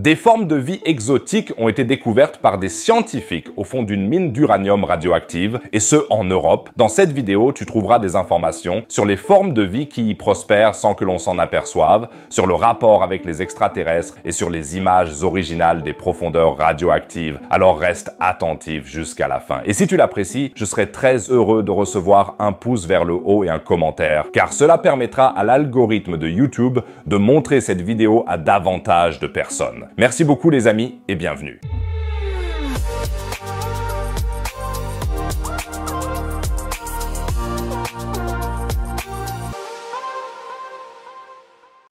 Des formes de vie exotiques ont été découvertes par des scientifiques au fond d'une mine d'uranium radioactive, et ce en Europe. Dans cette vidéo, tu trouveras des informations sur les formes de vie qui y prospèrent sans que l'on s'en aperçoive, sur le rapport avec les extraterrestres et sur les images originales des profondeurs radioactives. Alors reste attentif jusqu'à la fin. Et si tu l'apprécies, je serai très heureux de recevoir un pouce vers le haut et un commentaire, car cela permettra à l'algorithme de YouTube de montrer cette vidéo à davantage de personnes. Merci beaucoup les amis et bienvenue.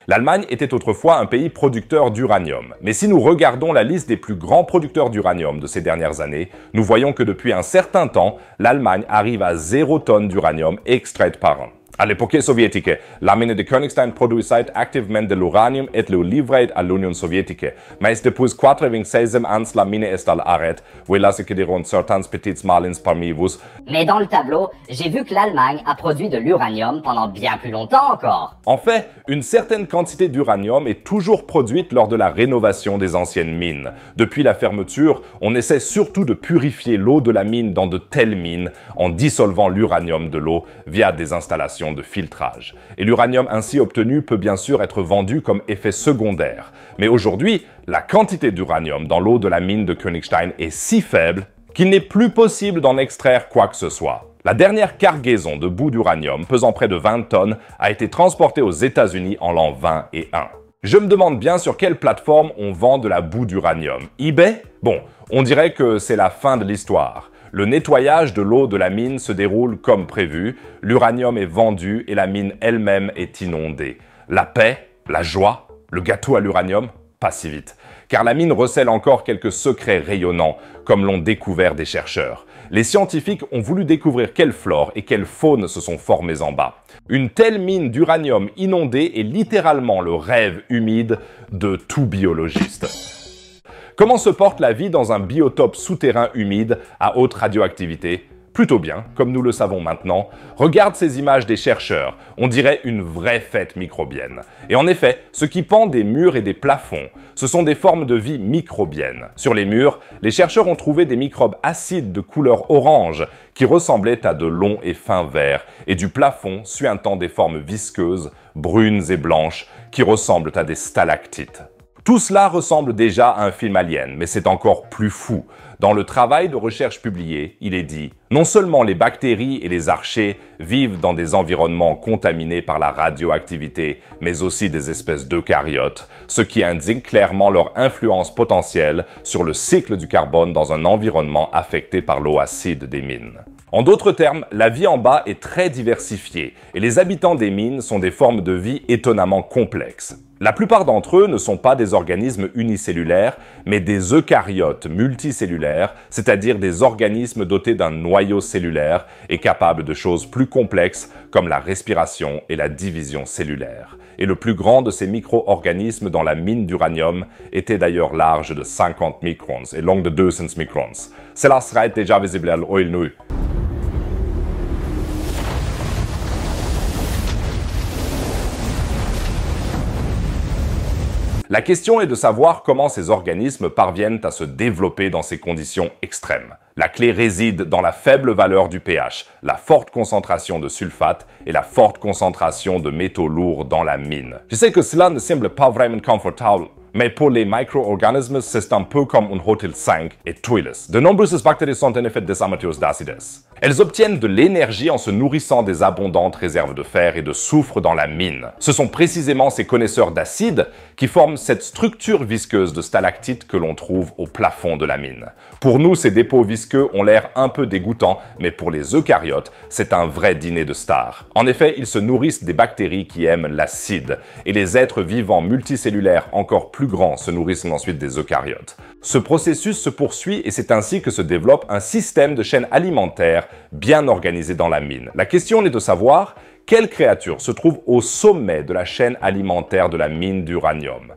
L'Allemagne était autrefois un pays producteur d'uranium. Mais si nous regardons la liste des plus grands producteurs d'uranium de ces dernières années, nous voyons que depuis un certain temps, l'Allemagne arrive à 0 tonnes d'uranium extraite par an. À l'époque soviétique, la mine de Königstein produisait activement de l'uranium et le livrait à l'Union soviétique. Mais depuis 96 ans, la mine est à l'arrêt. Voilà ce que diront certains petits malins parmi vous. Mais dans le tableau, j'ai vu que l'Allemagne a produit de l'uranium pendant bien plus longtemps encore. En fait, une certaine quantité d'uranium est toujours produite lors de la rénovation des anciennes mines. Depuis la fermeture, on essaie surtout de purifier l'eau de la mine dans de telles mines en dissolvant l'uranium de l'eau via des installations de filtrage. Et l'uranium ainsi obtenu peut bien sûr être vendu comme effet secondaire. Mais aujourd'hui, la quantité d'uranium dans l'eau de la mine de Königstein est si faible qu'il n'est plus possible d'en extraire quoi que ce soit. La dernière cargaison de boue d'uranium, pesant près de 20 tonnes, a été transportée aux États-Unis en l'an 21. Je me demande bien sur quelle plateforme on vend de la boue d'uranium. eBay Bon, on dirait que c'est la fin de l'histoire. Le nettoyage de l'eau de la mine se déroule comme prévu, l'uranium est vendu et la mine elle-même est inondée. La paix, la joie, le gâteau à l'uranium, pas si vite. Car la mine recèle encore quelques secrets rayonnants, comme l'ont découvert des chercheurs. Les scientifiques ont voulu découvrir quelle flore et quelle faune se sont formées en bas. Une telle mine d'uranium inondée est littéralement le rêve humide de tout biologiste. Comment se porte la vie dans un biotope souterrain humide à haute radioactivité Plutôt bien, comme nous le savons maintenant. Regarde ces images des chercheurs, on dirait une vraie fête microbienne. Et en effet, ce qui pend des murs et des plafonds, ce sont des formes de vie microbienne. Sur les murs, les chercheurs ont trouvé des microbes acides de couleur orange qui ressemblaient à de longs et fins verts, et du plafond suintant des formes visqueuses, brunes et blanches, qui ressemblent à des stalactites. Tout cela ressemble déjà à un film alien, mais c'est encore plus fou. Dans le travail de recherche publié, il est dit non seulement les bactéries et les archées vivent dans des environnements contaminés par la radioactivité, mais aussi des espèces d'eucaryotes, ce qui indique clairement leur influence potentielle sur le cycle du carbone dans un environnement affecté par l'eau acide des mines. En d'autres termes, la vie en bas est très diversifiée et les habitants des mines sont des formes de vie étonnamment complexes. La plupart d'entre eux ne sont pas des organismes unicellulaires, mais des eucaryotes multicellulaires, c'est-à-dire des organismes dotés d'un noyau cellulaire et capables de choses plus complexes comme la respiration et la division cellulaire. Et le plus grand de ces micro-organismes dans la mine d'uranium était d'ailleurs large de 50 microns et long de 200 microns. Cela serait déjà visible à l'œil nu. La question est de savoir comment ces organismes parviennent à se développer dans ces conditions extrêmes. La clé réside dans la faible valeur du pH, la forte concentration de sulfate et la forte concentration de métaux lourds dans la mine. Je sais que cela ne semble pas vraiment confortable mais pour les micro-organismes, c'est un peu comme un Hotel 5 et Twillis. De nombreuses bactéries sont en effet des amateurs d'acides. Elles obtiennent de l'énergie en se nourrissant des abondantes réserves de fer et de soufre dans la mine. Ce sont précisément ces connaisseurs d'acide qui forment cette structure visqueuse de stalactites que l'on trouve au plafond de la mine. Pour nous, ces dépôts visqueux ont l'air un peu dégoûtants, mais pour les eucaryotes, c'est un vrai dîner de stars. En effet, ils se nourrissent des bactéries qui aiment l'acide, et les êtres vivants multicellulaires encore plus plus grands se nourrissent ensuite des eucaryotes. Ce processus se poursuit et c'est ainsi que se développe un système de chaîne alimentaire bien organisé dans la mine. La question est de savoir quelle créature se trouve au sommet de la chaîne alimentaire de la mine d'uranium.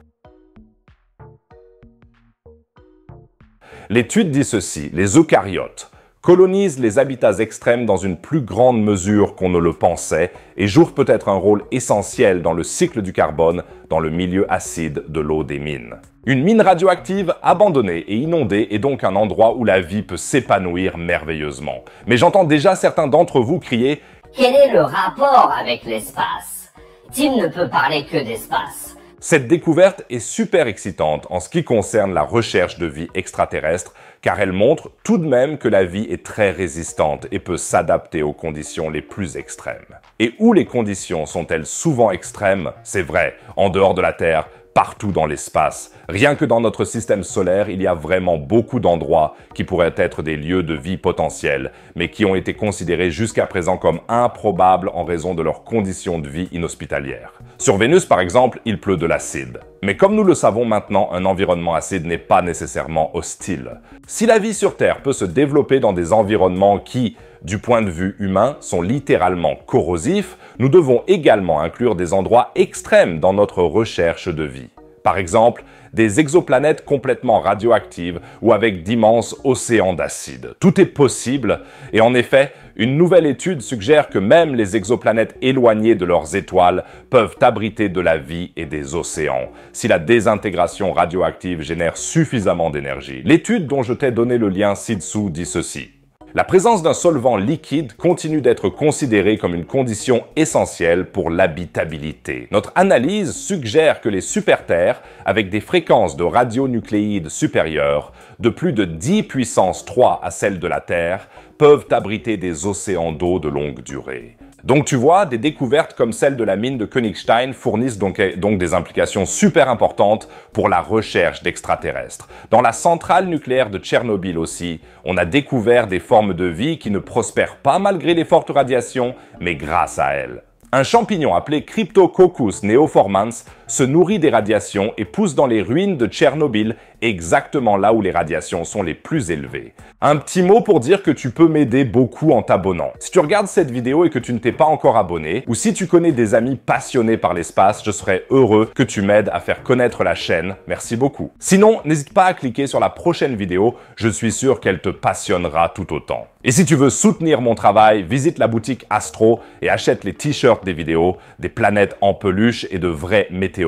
L'étude dit ceci, les eucaryotes Colonise les habitats extrêmes dans une plus grande mesure qu'on ne le pensait et joue peut-être un rôle essentiel dans le cycle du carbone dans le milieu acide de l'eau des mines. Une mine radioactive abandonnée et inondée est donc un endroit où la vie peut s'épanouir merveilleusement. Mais j'entends déjà certains d'entre vous crier Quel est le rapport avec l'espace Tim ne peut parler que d'espace. Cette découverte est super excitante en ce qui concerne la recherche de vie extraterrestre, car elle montre tout de même que la vie est très résistante et peut s'adapter aux conditions les plus extrêmes et où les conditions sont-elles souvent extrêmes C'est vrai, en dehors de la Terre, partout dans l'espace. Rien que dans notre système solaire, il y a vraiment beaucoup d'endroits qui pourraient être des lieux de vie potentiels, mais qui ont été considérés jusqu'à présent comme improbables en raison de leurs conditions de vie inhospitalières. Sur Vénus, par exemple, il pleut de l'acide. Mais comme nous le savons maintenant, un environnement acide n'est pas nécessairement hostile. Si la vie sur Terre peut se développer dans des environnements qui, du point de vue humain sont littéralement corrosifs, nous devons également inclure des endroits extrêmes dans notre recherche de vie. Par exemple, des exoplanètes complètement radioactives ou avec d'immenses océans d'acide. Tout est possible, et en effet, une nouvelle étude suggère que même les exoplanètes éloignées de leurs étoiles peuvent abriter de la vie et des océans, si la désintégration radioactive génère suffisamment d'énergie. L'étude dont je t'ai donné le lien ci-dessous dit ceci la présence d'un solvant liquide continue d'être considérée comme une condition essentielle pour l'habitabilité. Notre analyse suggère que les superterres, avec des fréquences de radionucléides supérieures de plus de 10 puissance 3 à celles de la Terre, peuvent abriter des océans d'eau de longue durée. Donc tu vois, des découvertes comme celle de la mine de Königstein fournissent donc, eh, donc des implications super importantes pour la recherche d'extraterrestres. Dans la centrale nucléaire de Tchernobyl aussi, on a découvert des formes de vie qui ne prospèrent pas malgré les fortes radiations, mais grâce à elles. Un champignon appelé Cryptococcus neoformans se nourrit des radiations et pousse dans les ruines de Tchernobyl, exactement là où les radiations sont les plus élevées. Un petit mot pour dire que tu peux m'aider beaucoup en t'abonnant. Si tu regardes cette vidéo et que tu ne t'es pas encore abonné, ou si tu connais des amis passionnés par l'espace, je serais heureux que tu m'aides à faire connaître la chaîne. Merci beaucoup. Sinon, n'hésite pas à cliquer sur la prochaine vidéo, je suis sûr qu'elle te passionnera tout autant. Et si tu veux soutenir mon travail, visite la boutique Astro et achète les t-shirts des vidéos, des planètes en peluche et de vrais météorites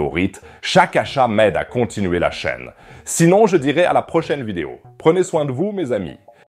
chaque achat m'aide à continuer la chaîne. Sinon, je dirai à la prochaine vidéo. Prenez soin de vous, mes amis.